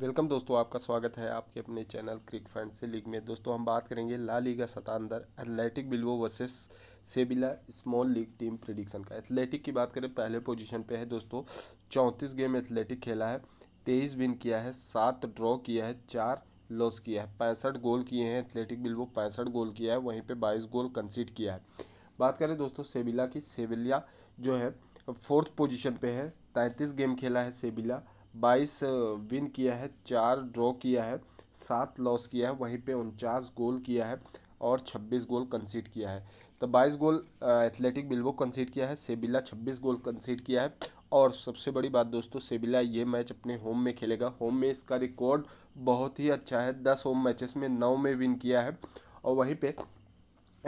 welcome दोस्तों आपका स्वागत है आपके अपने चैनल क्रिक से लीग में दोस्तों हम बात करेंगे La Liga Santander Athletic Bilbao versus Sevilla small league team prediction का एथलेटिक की बात करें पहले पोजीशन पे है दोस्तों चौंतीस गेम एथलेटिक खेला है तेईस विन किया है सात ड्रॉ किया है चार लॉस किया है पैंसठ गोल किए हैं एथलेटिक बिल्वो पैंसठ गोल किया है वहीं पर बाईस गोल कंसीड किया है बात करें दोस्तों सेबिला की सेबिलिया जो है फोर्थ पोजिशन पर है तैंतीस गेम खेला है सेबिला बाईस विन किया है चार ड्रॉ किया है सात लॉस किया है वहीं पे उनचास गोल किया है और छब्बीस गोल कंसीड किया है तो बाईस गोल एथलेटिक बिल्वो कंसीड किया है सेबिला छब्बीस गोल कंसीड किया है और सबसे बड़ी बात दोस्तों सेबिला ये मैच अपने होम में खेलेगा होम में इसका रिकॉर्ड बहुत ही अच्छा है दस होम मैचेस में नौ में विन किया है और वहीं पे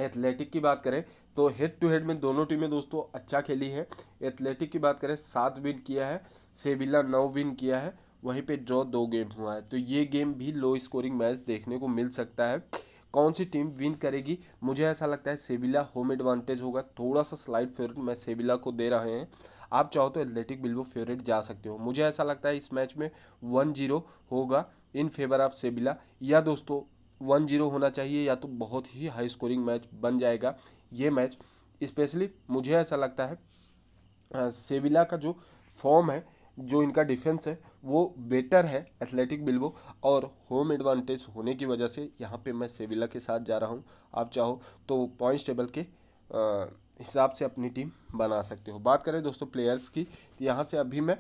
एथलेटिक की बात करें तो हेड टू हेड में दोनों टीमें दोस्तों अच्छा खेली हैं एथलेटिक की बात करें सात विन किया है सेविला नौ विन किया है वहीं पे ड्रॉ दो गेम हुआ है तो ये गेम भी लो स्कोरिंग मैच देखने को मिल सकता है कौन सी टीम विन करेगी मुझे ऐसा लगता है सेविला होम एडवांटेज होगा थोड़ा सा स्लाइड फेवरेट मैं सेविला को दे रहे हैं आप चाहो तो एथलेटिक बिल्वो फेवरेट जा सकते हो मुझे ऐसा लगता है इस मैच में वन जीरो होगा इन फेवर ऑफ सेबिला या दोस्तों वन जीरो होना चाहिए या तो बहुत ही हाई स्कोरिंग मैच बन जाएगा ये मैच स्पेशली मुझे ऐसा लगता है सेविला का जो फॉर्म है जो इनका डिफेंस है वो बेटर है एथलेटिक बिल्बो और होम एडवांटेज होने की वजह से यहाँ पे मैं सेविला के साथ जा रहा हूँ आप चाहो तो पॉइंट्स टेबल के हिसाब से अपनी टीम बना सकते हो बात करें दोस्तों प्लेयर्स की तो यहाँ से अभी मैं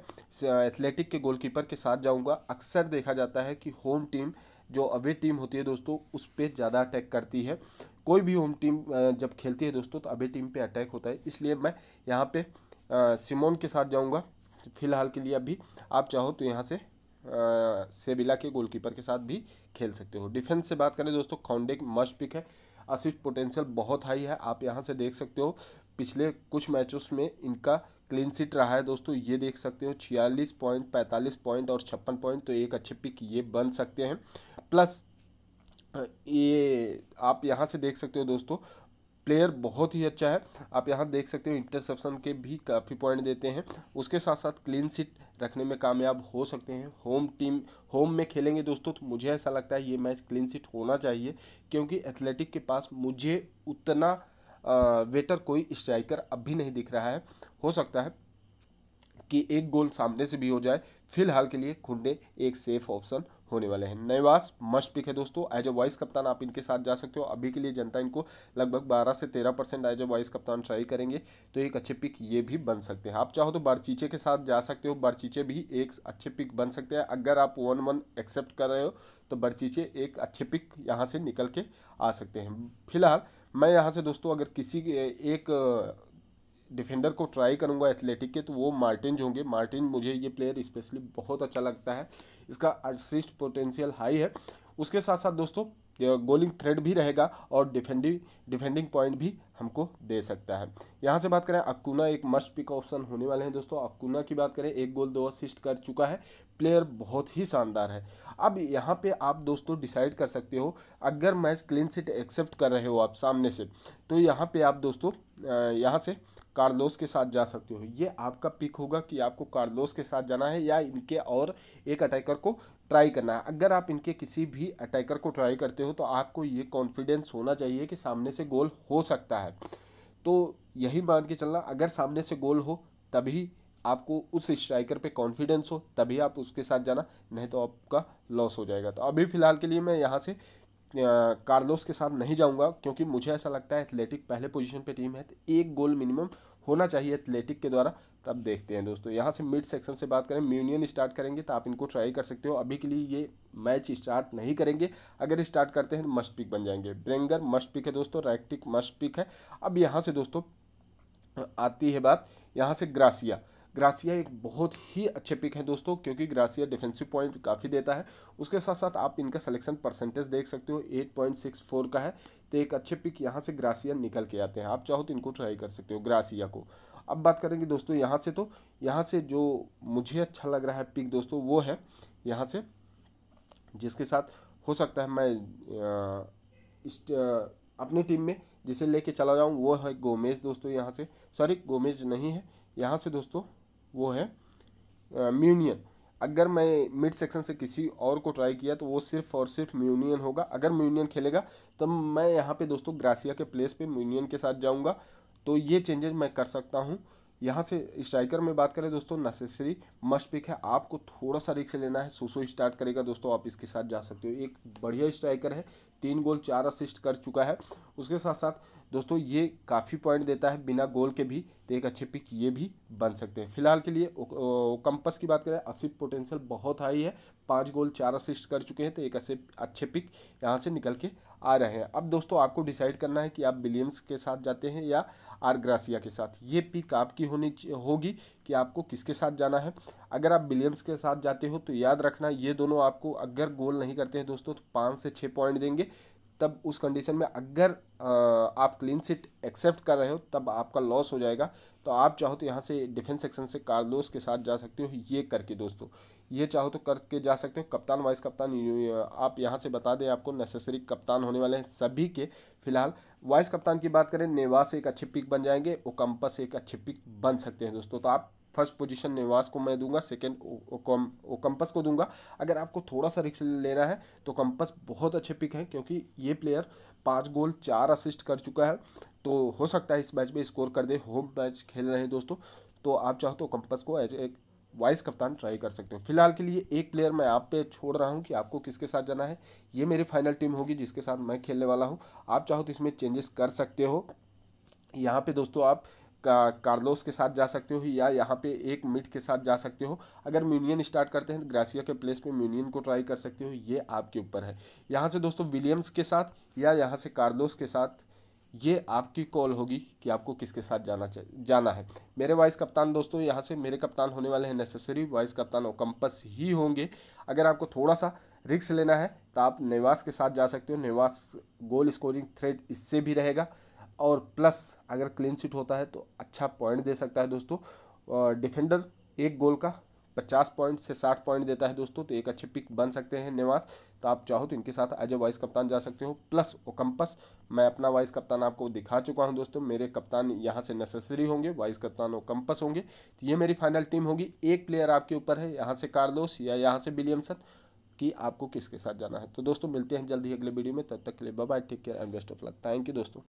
एथलेटिक के गोलकीपर के साथ जाऊँगा अक्सर देखा जाता है कि होम टीम जो अवे टीम होती है दोस्तों उस पर ज़्यादा अटैक करती है कोई भी होम टीम जब खेलती है दोस्तों तो अवे टीम पे अटैक होता है इसलिए मैं यहाँ पे सिमोन के साथ जाऊँगा फ़िलहाल के लिए अभी आप चाहो तो यहाँ से सेबिला के गोलकीपर के साथ भी खेल सकते हो डिफेंस से बात करें दोस्तों खॉन्डे मस्ट पिक है असिस्ट पोटेंशियल बहुत हाई है आप यहाँ से देख सकते हो पिछले कुछ मैचों में इनका क्लीन सीट रहा है दोस्तों ये देख सकते हो छियालीस पॉइंट पैंतालीस पॉइंट और छप्पन पॉइंट तो एक अच्छे पिक ये बन सकते हैं प्लस ये आप यहाँ से देख सकते हो दोस्तों प्लेयर बहुत ही अच्छा है आप यहाँ देख सकते हो इंटरसेप्शन के भी काफ़ी पॉइंट देते हैं उसके साथ साथ क्लीन सीट रखने में कामयाब हो सकते हैं होम टीम होम में खेलेंगे दोस्तों तो मुझे ऐसा लगता है ये मैच क्लीन सीट होना चाहिए क्योंकि एथलेटिक के पास मुझे उतना वेटर कोई स्ट्राइकर अभी नहीं दिख रहा है हो सकता है कि एक गोल सामने से भी हो जाए फिलहाल के लिए खुंडे एक सेफ ऑप्शन होने वाले हैं नयवास मस्ट पिक है दोस्तों एज ए वाइस कप्तान आप इनके साथ जा सकते हो अभी के लिए जनता इनको लगभग बारह से तेरह परसेंट एज ए वाइस कप्तान ट्राई करेंगे तो एक अच्छे पिक ये भी बन सकते हैं आप चाहो तो बारचीचे के साथ जा सकते हो बारचीचे भी एक अच्छे पिक बन सकते हैं अगर आप वन वन एक्सेप्ट कर रहे हो तो बरचीचे एक अच्छे पिक यहाँ से निकल के आ सकते हैं फिलहाल मैं यहाँ से दोस्तों अगर किसी एक डिफेंडर को ट्राई करूँगा एथलेटिक के तो वो मार्टिन होंगे मार्टिन मुझे ये प्लेयर स्पेशली बहुत अच्छा लगता है इसका असिस्ट पोटेंशियल हाई है उसके साथ साथ दोस्तों गोलिंग थ्रेड भी रहेगा और डिफेंडिंग डिफेंडिंग पॉइंट भी हमको दे सकता है यहाँ से बात करें अक्कूना एक मस्ट पिक ऑप्शन होने वाले हैं दोस्तों अक्कूना की बात करें एक गोल दो असिस्ट कर चुका है प्लेयर बहुत ही शानदार है अब यहाँ पे आप दोस्तों डिसाइड कर सकते हो अगर मैच क्लीन सिट एक्सेप्ट कर रहे हो आप सामने से तो यहाँ पर आप दोस्तों यहाँ से कार्लोस के साथ जा सकते हो ये आपका पिक होगा कि आपको कार्लोस के साथ जाना है या इनके और एक अटैकर को ट्राई करना है अगर आप इनके किसी भी अटैकर को ट्राई करते हो तो आपको ये कॉन्फिडेंस होना चाहिए कि सामने से गोल हो सकता है तो यही मान के चलना अगर सामने से गोल हो तभी आपको उस स्ट्राइकर पे कॉन्फिडेंस हो तभी आप उसके साथ जाना नहीं तो आपका लॉस हो जाएगा तो अभी फ़िलहाल के लिए मैं यहाँ से कार्लोस के साथ नहीं जाऊंगा क्योंकि मुझे ऐसा लगता है एथलेटिक पहले पोजीशन पे टीम है तो एक गोल मिनिमम होना चाहिए एथलेटिक के द्वारा तब देखते हैं दोस्तों यहाँ से मिड सेक्शन से बात करें म्यूनियन स्टार्ट करेंगे तो आप इनको ट्राई कर सकते हो अभी के लिए ये मैच स्टार्ट नहीं करेंगे अगर स्टार्ट करते हैं तो मस्ट पिक बन जाएंगे ब्रेंगर मस्ट पिक है दोस्तों रैक्टिक मस्ट पिक है अब यहाँ से दोस्तों आती है बात यहाँ से ग्रासिया ग्रासिया एक बहुत ही अच्छे पिक है दोस्तों क्योंकि ग्रासिया डिफेंसिव पॉइंट काफ़ी देता है उसके साथ साथ आप इनका सिलेक्शन परसेंटेज देख सकते हो 8.64 का है तो एक अच्छे पिक यहाँ से ग्रासिया निकल के आते हैं आप चाहो तो इनको ट्राई कर सकते हो ग्रासिया को अब बात करेंगे दोस्तों यहाँ से तो यहाँ से जो मुझे अच्छा लग रहा है पिक दोस्तों वो है यहाँ से जिसके साथ हो सकता है मैं इस अपनी टीम में जिसे लेके चला जाऊँ वो है गोमेज दोस्तों यहाँ से सॉरी गोमेज नहीं है यहाँ से दोस्तों वो है म्यूनियन अगर मैं मिड सेक्शन से किसी और को ट्राई किया तो वो सिर्फ और सिर्फ म्यूनियन होगा अगर म्यूनियन खेलेगा तब तो मैं यहाँ पे दोस्तों ग्रासिया के प्लेस पे म्यूनियन के साथ जाऊँगा तो ये चेंजेस मैं कर सकता हूँ यहाँ से स्ट्राइकर में बात करें दोस्तों नेसेसरी मस्ट पिक है आपको थोड़ा सा रिक्स लेना है सोसो स्टार्ट करेगा दोस्तों आप इसके साथ जा सकते हो एक बढ़िया स्ट्राइकर है तीन गोल चार असिस्ट कर चुका है उसके साथ साथ दोस्तों ये काफ़ी पॉइंट देता है बिना गोल के भी तो एक अच्छे पिक ये भी बन सकते हैं फिलहाल के लिए कंपस की बात करें असिप पोटेंशियल बहुत हाई है पाँच गोल चार असिस्ट कर चुके हैं तो एक ऐसे अच्छे पिक यहाँ से निकल के आ रहे हैं अब दोस्तों आपको डिसाइड करना है कि आप विलियम्स के साथ जाते हैं या आरग्रासिया के साथ ये पिक आपकी होनी होगी कि आपको किसके साथ जाना है अगर आप विलियम्स के साथ जाते हो तो याद रखना ये दोनों आपको अगर गोल नहीं करते हैं दोस्तों तो पाँच से छः पॉइंट देंगे तब उस कंडीशन में अगर आप क्लीन सिट एक्सेप्ट कर रहे हो तब आपका लॉस हो जाएगा तो आप चाहो तो यहाँ से डिफेंस सेक्शन से कार्लोस के साथ जा सकते हो ये करके दोस्तों ये चाहो तो करके जा सकते हो कप्तान वाइस कप्तान आप यहाँ से बता दें आपको नेसेसरी कप्तान होने वाले हैं सभी के फिलहाल वाइस कप्तान की बात करें नेवास एक अच्छे पिक बन जाएंगे ओकम्पस एक अच्छे पिक बन सकते हैं दोस्तों तो आप फर्स्ट पोजीशन निवास को मैं दूंगा सेकेंड कंपस को दूंगा अगर आपको थोड़ा सा रिक्स लेना है तो कंपस बहुत अच्छे पिक हैं क्योंकि ये प्लेयर पाँच गोल चार असिस्ट कर चुका है तो हो सकता है इस मैच में स्कोर कर दे होम मैच खेल रहे हैं दोस्तों तो आप चाहो तो कंपस को एज एक वाइस कप्तान ट्राई कर सकते हो फिलहाल के लिए एक प्लेयर मैं आप पे छोड़ रहा हूँ कि आपको किसके साथ जाना है ये मेरी फाइनल टीम होगी जिसके साथ मैं खेलने वाला हूँ आप चाहो तो इसमें चेंजेस कर सकते हो यहाँ पे दोस्तों आप कार्लोस के साथ जा सकते हो या यहाँ पे एक मिट के साथ जा सकते हो अगर म्यूनियन स्टार्ट करते हैं तो ग्रासिया के प्लेस पे म्यूनियन को ट्राई कर सकते हो ये आपके ऊपर है यहाँ से दोस्तों विलियम्स के साथ या यहाँ से कार्लोस के साथ ये आपकी कॉल होगी कि आपको किसके साथ जाना चाहिए जाना है मेरे वाइस कप्तान दोस्तों यहाँ से मेरे कप्तान होने वाले हैं नेसेसरी वाइस कप्तान और कंपस ही होंगे अगर आपको थोड़ा सा रिक्स लेना है तो आप नेवास के साथ जा सकते हो नेवास गोल स्कोरिंग थ्रेड इससे भी रहेगा और प्लस अगर क्लीन शीट होता है तो अच्छा पॉइंट दे सकता है दोस्तों डिफेंडर एक गोल का पचास पॉइंट से साठ पॉइंट देता है दोस्तों तो एक अच्छे पिक बन सकते हैं निवास तो आप चाहो तो इनके साथ अजय वाइस कप्तान जा सकते हो प्लस ओकम्पस मैं अपना वाइस कप्तान आपको दिखा चुका हूं दोस्तों मेरे कप्तान यहां से नेसेसरी होंगे वाइस कप्तान ओकम्पस होंगे तो ये मेरी फाइनल टीम होगी एक प्लेयर आपके ऊपर है यहाँ से कार्लोस या यहाँ से विलियमसन कि आपको किसके साथ जाना है तो दोस्तों मिलते हैं जल्दी अगले वीडियो में तब तक के लिए bye take care and best of luck thank you दोस्तों